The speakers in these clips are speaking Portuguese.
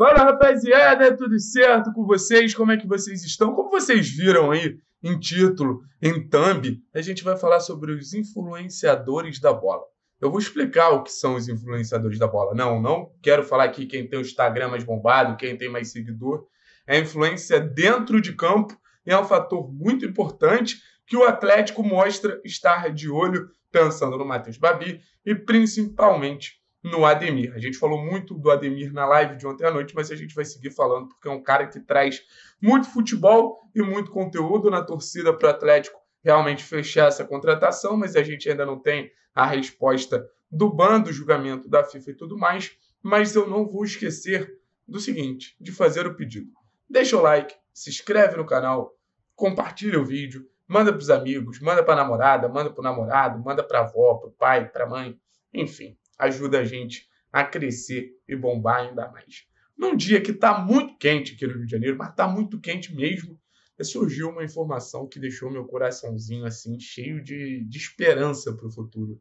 Fala rapaziada, tudo certo com vocês? Como é que vocês estão? Como vocês viram aí em título, em thumb, a gente vai falar sobre os influenciadores da bola. Eu vou explicar o que são os influenciadores da bola. Não, não quero falar aqui quem tem o Instagram mais bombado, quem tem mais seguidor. A influência dentro de campo é um fator muito importante que o Atlético mostra estar de olho pensando no Matheus Babi e principalmente no Ademir. A gente falou muito do Ademir na live de ontem à noite, mas a gente vai seguir falando porque é um cara que traz muito futebol e muito conteúdo na torcida para o Atlético realmente fechar essa contratação, mas a gente ainda não tem a resposta do bando julgamento da FIFA e tudo mais. Mas eu não vou esquecer do seguinte, de fazer o pedido. Deixa o like, se inscreve no canal, compartilha o vídeo, manda para os amigos, manda para a namorada, manda para o namorado, manda para a avó, para o pai, para a mãe, enfim ajuda a gente a crescer e bombar ainda mais. Num dia que está muito quente aqui no Rio de Janeiro, mas está muito quente mesmo, surgiu uma informação que deixou meu coraçãozinho assim cheio de, de esperança para o futuro.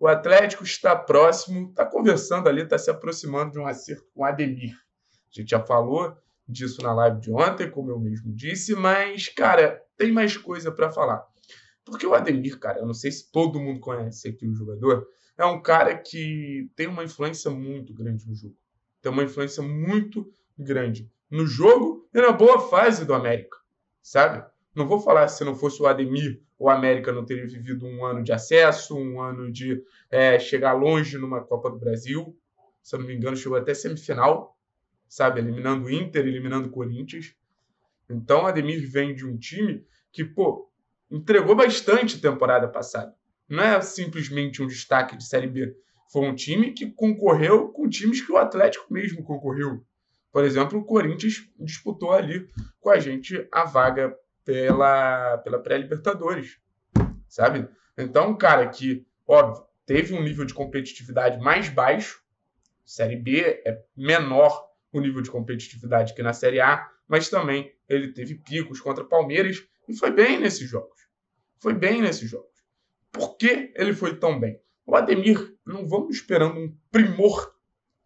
O Atlético está próximo, está conversando ali, está se aproximando de um acerto com o Ademir. A gente já falou disso na live de ontem, como eu mesmo disse, mas, cara, tem mais coisa para falar. Porque o Ademir, cara, eu não sei se todo mundo conhece aqui o jogador, é um cara que tem uma influência muito grande no jogo. Tem uma influência muito grande no jogo e na boa fase do América, sabe? Não vou falar se não fosse o Ademir, o América não teria vivido um ano de acesso, um ano de é, chegar longe numa Copa do Brasil. Se eu não me engano, chegou até semifinal, sabe? Eliminando o Inter, eliminando o Corinthians. Então, o Ademir vem de um time que, pô, entregou bastante temporada passada. Não é simplesmente um destaque de Série B. Foi um time que concorreu com times que o Atlético mesmo concorreu. Por exemplo, o Corinthians disputou ali com a gente a vaga pela, pela pré-Libertadores, sabe? Então, um cara que, óbvio, teve um nível de competitividade mais baixo, Série B é menor o nível de competitividade que na Série A, mas também ele teve picos contra Palmeiras e foi bem nesses jogos. Foi bem nesses jogos por que ele foi tão bem. O Ademir, não vamos esperando um primor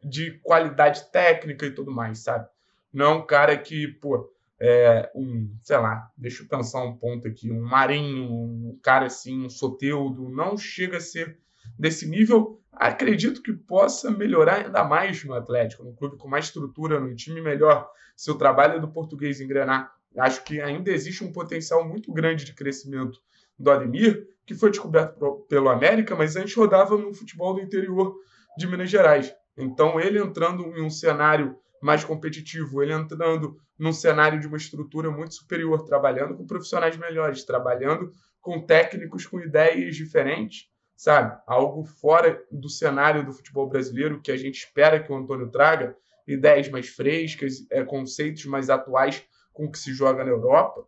de qualidade técnica e tudo mais, sabe? Não é um cara que, pô, é um, sei lá, deixa eu pensar um ponto aqui, um Marinho, um cara assim, um Soteudo, não chega a ser desse nível. Acredito que possa melhorar ainda mais no Atlético, num clube com mais estrutura, num time melhor, se o trabalho do português engrenar. Acho que ainda existe um potencial muito grande de crescimento do Ademir, que foi descoberto pro, pelo América, mas antes rodava no futebol do interior de Minas Gerais. Então, ele entrando em um cenário mais competitivo, ele entrando num cenário de uma estrutura muito superior, trabalhando com profissionais melhores, trabalhando com técnicos com ideias diferentes, sabe? Algo fora do cenário do futebol brasileiro que a gente espera que o Antônio traga, ideias mais frescas, é, conceitos mais atuais com o que se joga na Europa.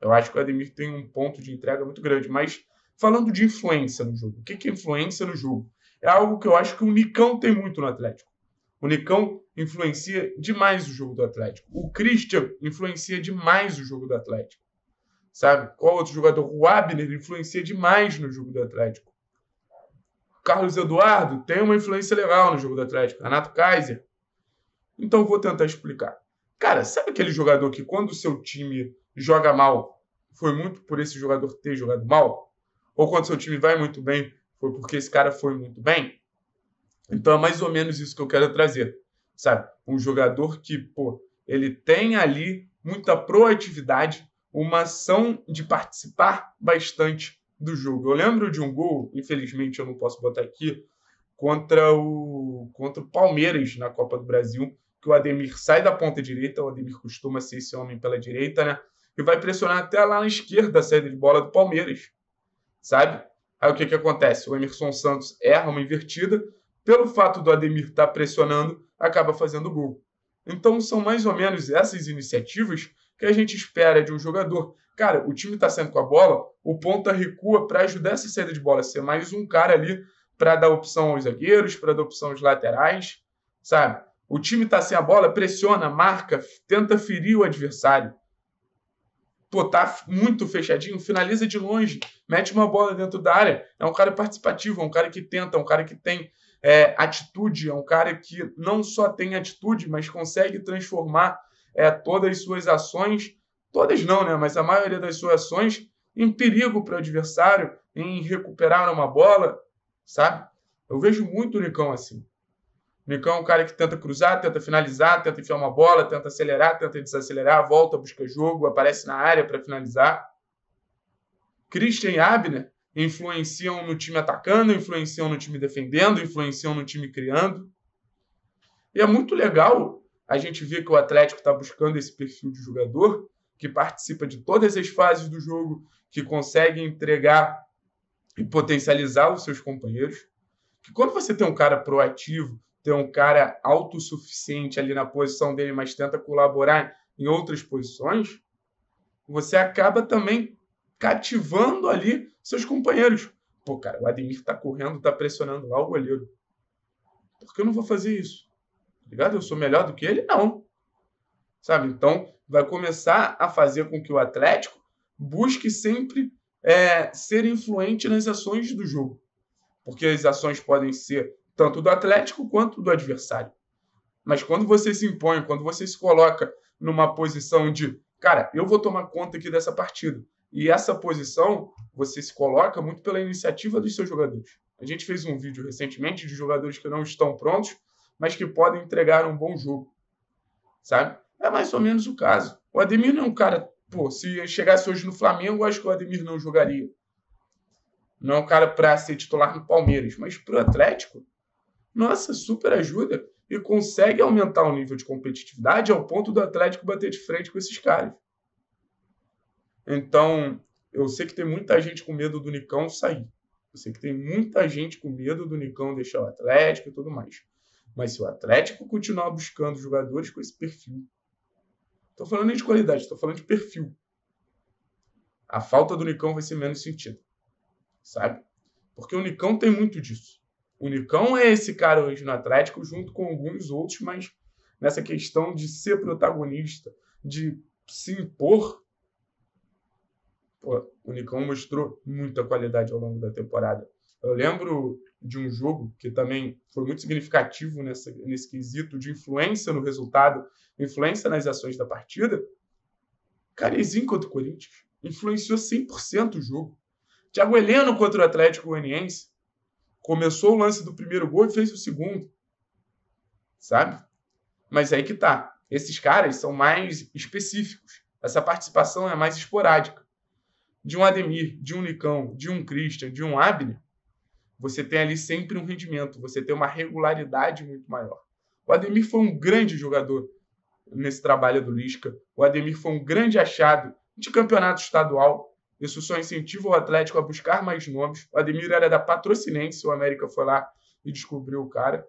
Eu acho que o Ademir tem um ponto de entrega muito grande. Mas falando de influência no jogo, o que é influência no jogo? É algo que eu acho que o Nicão tem muito no Atlético. O Nicão influencia demais o jogo do Atlético. O Christian influencia demais o jogo do Atlético. Sabe? Qual outro jogador? O Abner influencia demais no jogo do Atlético. O Carlos Eduardo tem uma influência legal no jogo do Atlético. Renato Kaiser. Então vou tentar explicar. Cara, sabe aquele jogador que quando o seu time joga mal, foi muito por esse jogador ter jogado mal? Ou quando seu time vai muito bem, foi porque esse cara foi muito bem? Então é mais ou menos isso que eu quero trazer, sabe? Um jogador que, pô, ele tem ali muita proatividade, uma ação de participar bastante do jogo. Eu lembro de um gol, infelizmente eu não posso botar aqui, contra o contra o Palmeiras na Copa do Brasil, que o Ademir sai da ponta direita, o Ademir costuma ser esse homem pela direita, né? e vai pressionar até lá na esquerda a saída de bola do Palmeiras, sabe? Aí o que, que acontece? O Emerson Santos erra uma invertida, pelo fato do Ademir estar tá pressionando, acaba fazendo gol. Então são mais ou menos essas iniciativas que a gente espera de um jogador. Cara, o time está sendo com a bola, o ponta recua para ajudar essa saída de bola, ser mais um cara ali para dar opção aos zagueiros, para dar opção aos laterais, sabe? O time está sem a bola, pressiona, marca, tenta ferir o adversário botar tá muito fechadinho, finaliza de longe, mete uma bola dentro da área. É um cara participativo, é um cara que tenta, é um cara que tem é, atitude, é um cara que não só tem atitude, mas consegue transformar é, todas as suas ações, todas não, né? Mas a maioria das suas ações em perigo para o adversário, em recuperar uma bola, sabe? Eu vejo muito o Nicão assim. Nicão é um cara que tenta cruzar, tenta finalizar, tenta enfiar uma bola, tenta acelerar, tenta desacelerar, volta, busca jogo, aparece na área para finalizar. Christian e Abner influenciam no time atacando, influenciam no time defendendo, influenciam no time criando. E é muito legal a gente ver que o Atlético está buscando esse perfil de jogador que participa de todas as fases do jogo, que consegue entregar e potencializar os seus companheiros. Que quando você tem um cara proativo, ter um cara autossuficiente ali na posição dele, mas tenta colaborar em outras posições, você acaba também cativando ali seus companheiros. Pô, cara, o Ademir tá correndo, tá pressionando lá o goleiro. Por que eu não vou fazer isso? Tá ligado? Eu sou melhor do que ele? Não. Sabe? Então, vai começar a fazer com que o Atlético busque sempre é, ser influente nas ações do jogo. Porque as ações podem ser tanto do Atlético quanto do adversário. Mas quando você se impõe, quando você se coloca numa posição de, cara, eu vou tomar conta aqui dessa partida. E essa posição você se coloca muito pela iniciativa dos seus jogadores. A gente fez um vídeo recentemente de jogadores que não estão prontos, mas que podem entregar um bom jogo. Sabe? É mais ou menos o caso. O Ademir não é um cara, pô, se chegasse hoje no Flamengo, acho que o Ademir não jogaria. Não é um cara para ser titular no Palmeiras, mas pro Atlético, nossa, super ajuda e consegue aumentar o nível de competitividade ao ponto do Atlético bater de frente com esses caras. Então, eu sei que tem muita gente com medo do Nicão sair. Eu sei que tem muita gente com medo do Nicão deixar o Atlético e tudo mais. Mas se o Atlético continuar buscando jogadores com esse perfil, estou falando nem de qualidade, estou falando de perfil. A falta do Nicão vai ser menos sentido, sabe? Porque o Nicão tem muito disso. O Nicão é esse cara hoje no Atlético, junto com alguns outros, mas nessa questão de ser protagonista, de se impor. Pô, o Nicão mostrou muita qualidade ao longo da temporada. Eu lembro de um jogo que também foi muito significativo nessa, nesse quesito de influência no resultado, influência nas ações da partida. Carezinho contra o Corinthians influenciou 100% o jogo. Thiago Heleno contra o Atlético Goianiense Começou o lance do primeiro gol e fez o segundo. Sabe? Mas é aí que tá. Esses caras são mais específicos. Essa participação é mais esporádica. De um Ademir, de um Nicão, de um Christian, de um Abner, você tem ali sempre um rendimento, você tem uma regularidade muito maior. O Ademir foi um grande jogador nesse trabalho do Lisca. O Ademir foi um grande achado de campeonato estadual, isso só incentiva o Atlético a buscar mais nomes. O Ademir era da Patrocinense, o América foi lá e descobriu o cara.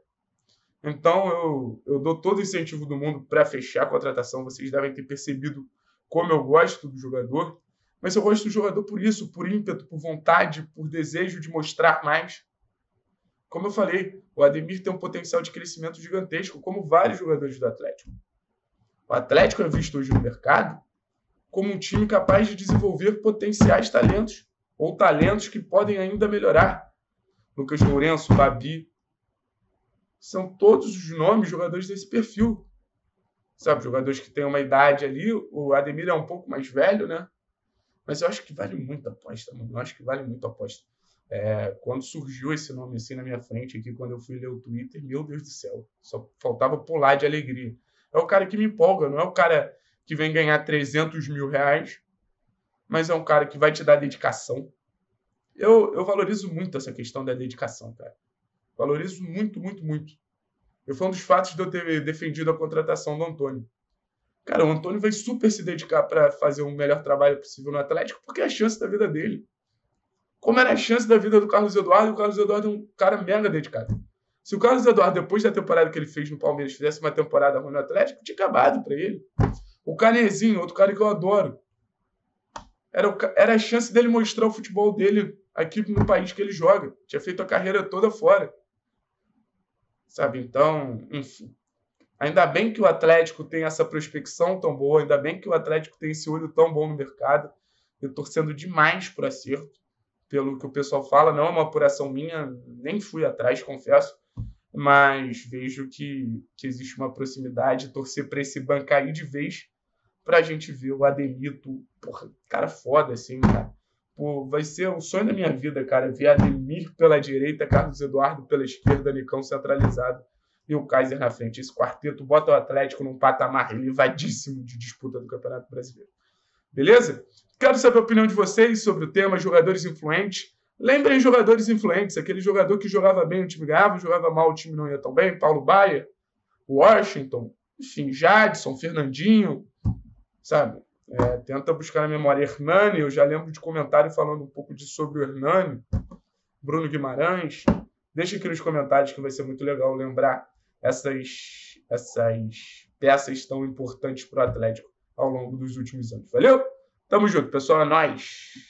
Então eu, eu dou todo o incentivo do mundo para fechar a contratação. Vocês devem ter percebido como eu gosto do jogador. Mas eu gosto do jogador por isso, por ímpeto, por vontade, por desejo de mostrar mais. Como eu falei, o Ademir tem um potencial de crescimento gigantesco, como vários jogadores do Atlético. O Atlético é visto hoje no mercado como um time capaz de desenvolver potenciais talentos ou talentos que podem ainda melhorar. Lucas Lourenço, Babi, são todos os nomes jogadores desse perfil. Sabe, jogadores que têm uma idade ali, o Ademir é um pouco mais velho, né? Mas eu acho que vale muito a aposta, mano. Eu acho que vale muito a aposta. É, quando surgiu esse nome assim na minha frente aqui, quando eu fui ler o Twitter, meu Deus do céu, só faltava pular de alegria. É o cara que me empolga, não é o cara que vem ganhar 300 mil reais, mas é um cara que vai te dar dedicação. Eu, eu valorizo muito essa questão da dedicação, cara. Valorizo muito, muito, muito. Eu foi um dos fatos de eu ter defendido a contratação do Antônio. Cara, o Antônio vai super se dedicar para fazer o melhor trabalho possível no Atlético, porque é a chance da vida dele. Como era a chance da vida do Carlos Eduardo, o Carlos Eduardo é um cara mega dedicado. Se o Carlos Eduardo, depois da temporada que ele fez no Palmeiras, fizesse uma temporada ruim no Atlético, tinha acabado para ele. O Canezinho, outro cara que eu adoro. Era, o, era a chance dele mostrar o futebol dele aqui no país que ele joga. Tinha feito a carreira toda fora. Sabe? Então, enfim. Ainda bem que o Atlético tem essa prospecção tão boa, ainda bem que o Atlético tem esse olho tão bom no mercado. Eu torcendo demais por acerto, pelo que o pessoal fala. Não é uma apuração minha, nem fui atrás, confesso. Mas vejo que, que existe uma proximidade. Torcer para esse banco aí de vez pra gente ver o Ademir, porra, cara foda, assim, cara. Pô, vai ser um sonho da minha vida, cara, ver Ademir pela direita, Carlos Eduardo pela esquerda, Nicão centralizado e o Kaiser na frente. Esse quarteto bota o Atlético num patamar elevadíssimo de disputa do Campeonato Brasileiro. Beleza? Quero saber a opinião de vocês sobre o tema jogadores influentes. Lembrem jogadores influentes, aquele jogador que jogava bem, o time ganhava, jogava mal, o time não ia tão bem, Paulo Baia, Washington, enfim, Jadson, Fernandinho, sabe? É, tenta buscar na memória Hernani, eu já lembro de comentário falando um pouco de sobre o Hernani, Bruno Guimarães. Deixa aqui nos comentários que vai ser muito legal lembrar essas, essas peças tão importantes para o Atlético ao longo dos últimos anos. Valeu? Tamo junto, pessoal. É nóis!